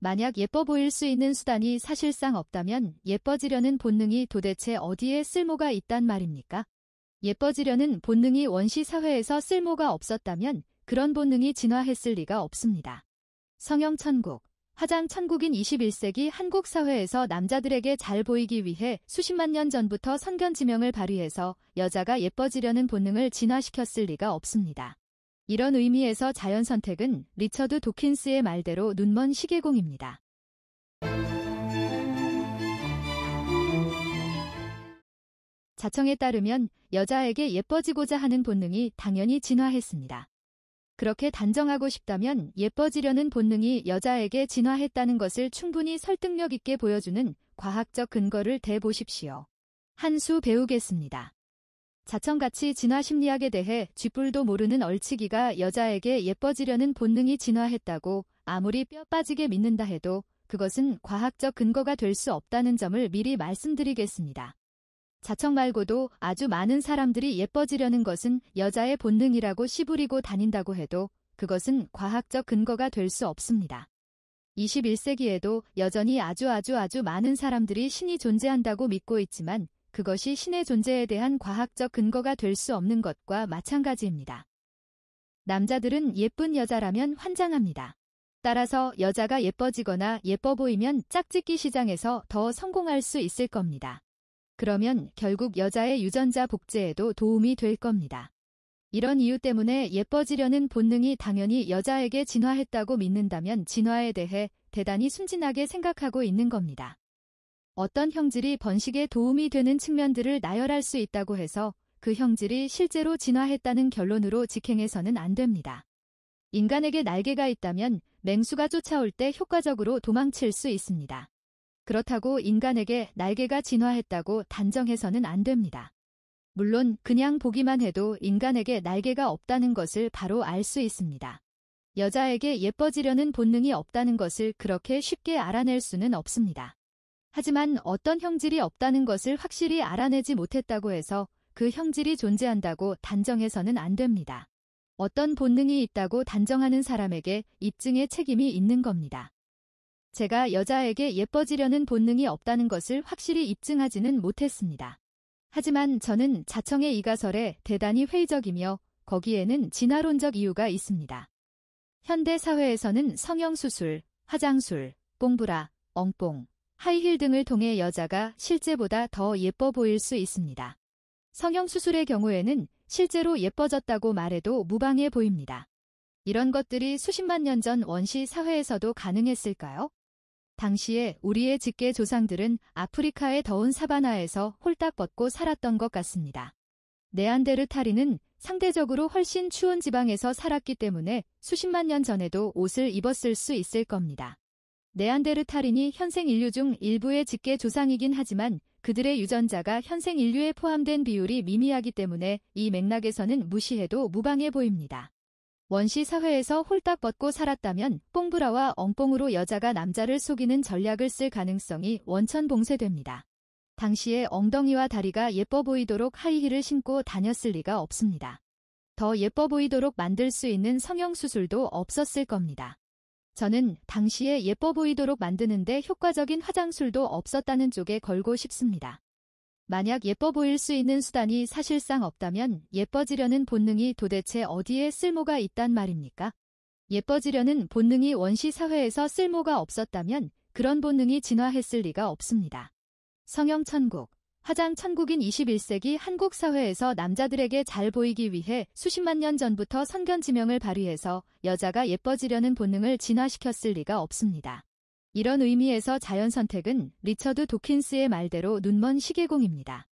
만약 예뻐 보일 수 있는 수단이 사실상 없다면 예뻐지려는 본능이 도대체 어디에 쓸모가 있단 말입니까? 예뻐지려는 본능이 원시 사회에서 쓸모가 없었다면 그런 본능이 진화했을 리가 없습니다. 성형천국, 화장천국인 21세기 한국 사회에서 남자들에게 잘 보이기 위해 수십만 년 전부터 선견지명을 발휘해서 여자가 예뻐지려는 본능을 진화시켰을 리가 없습니다. 이런 의미에서 자연 선택은 리처드 도킨스의 말대로 눈먼 시계공입니다. 자청에 따르면 여자에게 예뻐지고자 하는 본능이 당연히 진화했습니다. 그렇게 단정하고 싶다면 예뻐지려는 본능이 여자에게 진화했다는 것을 충분히 설득력 있게 보여주는 과학적 근거를 대보십시오. 한수 배우겠습니다. 자청같이 진화 심리학에 대해 쥐뿔도 모르는 얼치기가 여자에게 예뻐지려는 본능이 진화했다고 아무리 뼈 빠지게 믿는다 해도 그것은 과학적 근거가 될 수 없다는 점을 미리 말씀드리겠습니다. 자청 말고도 아주 많은 사람들이 예뻐지려는 것은 여자의 본능이라고 시부리고 다닌다고 해도 그것은 과학적 근거가 될 수 없습니다. 21세기에도 여전히 아주 아주 아주 많은 사람들이 신이 존재한다고 믿고 있지만 그것이 신의 존재에 대한 과학적 근거가 될 수 없는 것과 마찬가지입니다. 남자들은 예쁜 여자라면 환장합니다. 따라서 여자가 예뻐지거나 예뻐 보이면 짝짓기 시장에서 더 성공할 수 있을 겁니다. 그러면 결국 여자의 유전자 복제에도 도움이 될 겁니다. 이런 이유 때문에 예뻐지려는 본능이 당연히 여자에게 진화했다고 믿는다면 진화에 대해 대단히 순진하게 생각하고 있는 겁니다. 어떤 형질이 번식에 도움이 되는 측면들을 나열할 수 있다고 해서 그 형질이 실제로 진화했다는 결론으로 직행해서는 안 됩니다. 인간에게 날개가 있다면 맹수가 쫓아올 때 효과적으로 도망칠 수 있습니다. 그렇다고 인간에게 날개가 진화했다고 단정해서는 안 됩니다. 물론 그냥 보기만 해도 인간에게 날개가 없다는 것을 바로 알 수 있습니다. 여자에게 예뻐지려는 본능이 없다는 것을 그렇게 쉽게 알아낼 수는 없습니다. 하지만 어떤 형질이 없다는 것을 확실히 알아내지 못했다고 해서 그 형질이 존재한다고 단정해서는 안 됩니다. 어떤 본능이 있다고 단정하는 사람에게 입증의 책임이 있는 겁니다. 제가 여자에게 예뻐지려는 본능이 없다는 것을 확실히 입증하지는 못했습니다. 하지만 저는 자청의 이가설에 대단히 회의적이며 거기에는 진화론적 이유가 있습니다. 현대 사회에서는 성형수술, 화장술, 뽕부라 엉뽕, 하이힐 등을 통해 여자가 실제보다 더 예뻐 보일 수 있습니다. 성형수술의 경우에는 실제로 예뻐졌다고 말해도 무방해 보입니다. 이런 것들이 수십만 년 전 원시 사회에서도 가능했을까요? 당시에 우리의 직계 조상들은 아프리카의 더운 사바나에서 홀딱 벗고 살았던 것 같습니다. 네안데르탈인은 상대적으로 훨씬 추운 지방에서 살았기 때문에 수십만 년 전에도 옷을 입었을 수 있을 겁니다. 네안데르탈인이 현생 인류 중 일부의 직계 조상이긴 하지만 그들의 유전자가 현생 인류에 포함된 비율이 미미하기 때문에 이 맥락에서는 무시해도 무방해 보입니다. 원시 사회에서 홀딱 벗고 살았다면 뽕브라와 엉뽕으로 여자가 남자를 속이는 전략을 쓸 가능성이 원천 봉쇄됩니다. 당시에 엉덩이와 다리가 예뻐 보이도록 하이힐을 신고 다녔을 리가 없습니다. 더 예뻐 보이도록 만들 수 있는 성형수술도 없었을 겁니다. 저는 당시에 예뻐 보이도록 만드는데 효과적인 화장술도 없었다는 쪽에 걸고 싶습니다. 만약 예뻐 보일 수 있는 수단이 사실상 없다면 예뻐지려는 본능이 도대체 어디에 쓸모가 있단 말입니까? 예뻐지려는 본능이 원시 사회에서 쓸모가 없었다면 그런 본능이 진화했을 리가 없습니다. 성형 천국 화장 천국인 21세기 한국 사회에서 남자들에게 잘 보이기 위해 수십만 년 전부터 선견 지명을 발휘해서 여자가 예뻐지려는 본능을 진화시켰을 리가 없습니다. 이런 의미에서 자연 선택은 리처드 도킨스의 말대로 눈먼 시계공입니다.